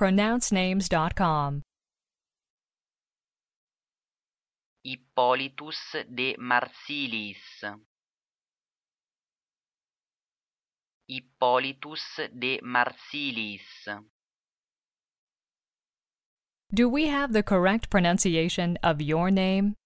pronouncenames.com. Hippolytus de Marsilis Hippolytus de Marsilis Do we have the correct pronunciation of your name?